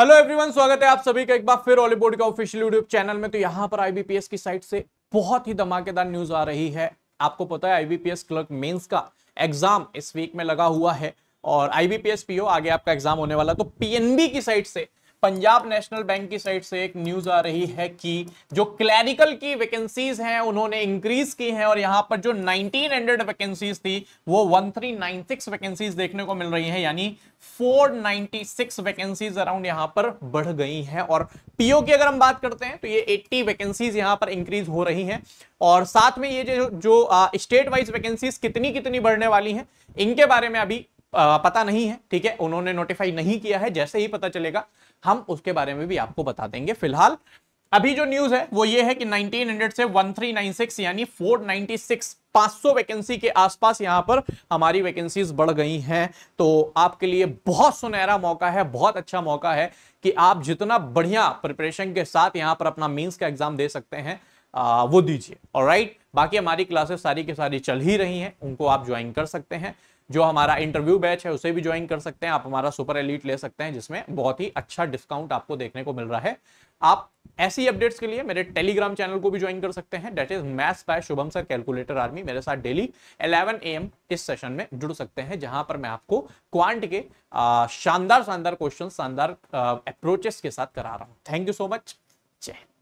hello everyone स्वागत है आप सभी का एक बार फिर ऑलीबोर्ड का ऑफिशियल यूट्यूब चैनल में तो यहाँ पर आईबीपीएस की साइट से बहुत ही धमाकेदार न्यूज आ रही है आपको पता है आईबीपीएस क्लर्क मेंस का एग्जाम इस वीक में लगा हुआ है और आईबीपीएस पीओ आगे आपका एग्जाम होने वाला तो पीएनबी की साइट से पंजाब नेशनल बैंक की साइड से एक न्यूज आ रही है कि जो क्लैरिकल की वैकेंसीज हैं उन्होंने इंक्रीज की हैं और यहां पर जो 1900 वैकेंसीज थी वो 1396 वैकेंसीज देखने को मिल रही है यानी 496 वैकेंसीज अराउंड यहां पर बढ़ गई हैं और पीओ की अगर हम बात करते हैं तो ये 80 वैकेंसीज यहां पर इंक्रीज हो रही है और साथ में ये जो जो स्टेट वाइज वैकेंसीज कितनी कितनी बढ़ने वाली हैं इनके बारे में अभी पता नहीं है ठीक है उन्होंने नोटिफाई नहीं किया है जैसे ही पता चलेगा हम उसके बारे में भी आपको बता देंगे फिलहाल अभी जो न्यूज है वो ये है कि 1900 से 1396 यानी 496 500 वैकेंसी के आसपास यहां पर हमारी वैकेंसीज बढ़ गई हैं तो आपके लिए बहुत सुनहरा मौका है बहुत अच्छा मौका है कि आप जितना बढ़िया प्रिपरेशन के साथ यहां पर अपना मीन्स का एग्जाम दे सकते हैं आ, वो दीजिए और बाकी हमारी क्लासेस सारी के सारी चल ही रही हैं उनको आप ज्वाइन कर सकते हैं जो हमारा इंटरव्यू बैच है उसे भी ज्वाइन कर सकते हैं आप हमारा सुपर एलिट ले सकते हैं जिसमें बहुत ही अच्छा डिस्काउंट आपको देखने को मिल रहा है आप ऐसी अपडेट्स के लिए मेरे टेलीग्राम चैनल को भी ज्वाइन कर सकते हैं date is maths by Shubham sir calculator army मेरे साथ डेली 11 एम इस सेशन में जुड़ सकते हैं जहां पर मैं आपको क्वांट के शानदार शानदार क्वेश्चन शानदार अप्रोचेस के साथ करा रहा हूं थैंक यू सो मच जय